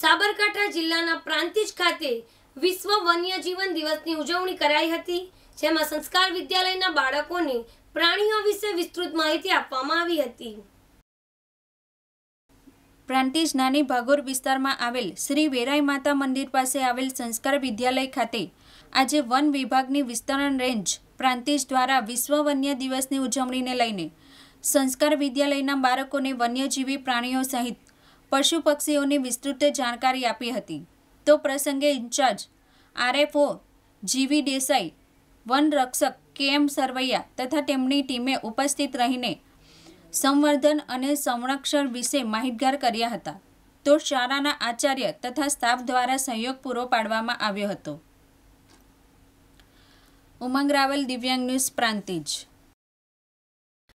સાબરકાંઠા જિલ્લાના પ્રાંતિજ ખાતે વિશ્વ વન્યજીવન દિવસની ઉજવણી કરાઈ હતી જેમાં સંસ્કાર વિદ્યાલયના બાળકોને પ્રાણીઓ વિશે વિસ્તૃત માહિતી આપવામાં આવી હતી પ્રાંતિજ નાની ભાગોર વિસ્તારમાં આવેલ શ્રી વેરાઈ માતા મંદિર પાસે આવેલ સંસ્કાર વિદ્યાલય ખાતે આજે વન વિભાગની વિસ્તરણ રેન્જ પ્રાંતિજ દ્વારા વિશ્વ વન્ય દિવસની ઉજવણીને લઈને સંસ્કાર વિદ્યાલયના બાળકોને વન્યજીવી પ્રાણીઓ સહિત પશુ પક્ષીઓની વિસ્તૃત જાણકારી આપી હતી તો પ્રસંગે ઇન્ચાર્જ આરએફઓ જીવી દેસાઈ વન રક્ષક કે એમ સરવૈયા તથા તેમની ટીમે ઉપસ્થિત રહીને સંવર્ધન અને સંરક્ષણ વિશે માહિતગાર કર્યા હતા તો શાળાના આચાર્ય તથા સ્ટાફ દ્વારા સહયોગ પૂરો પાડવામાં આવ્યો હતો ઉમંગ રાવલ દિવ્યાંગ ન્યૂઝ પ્રાંતિજ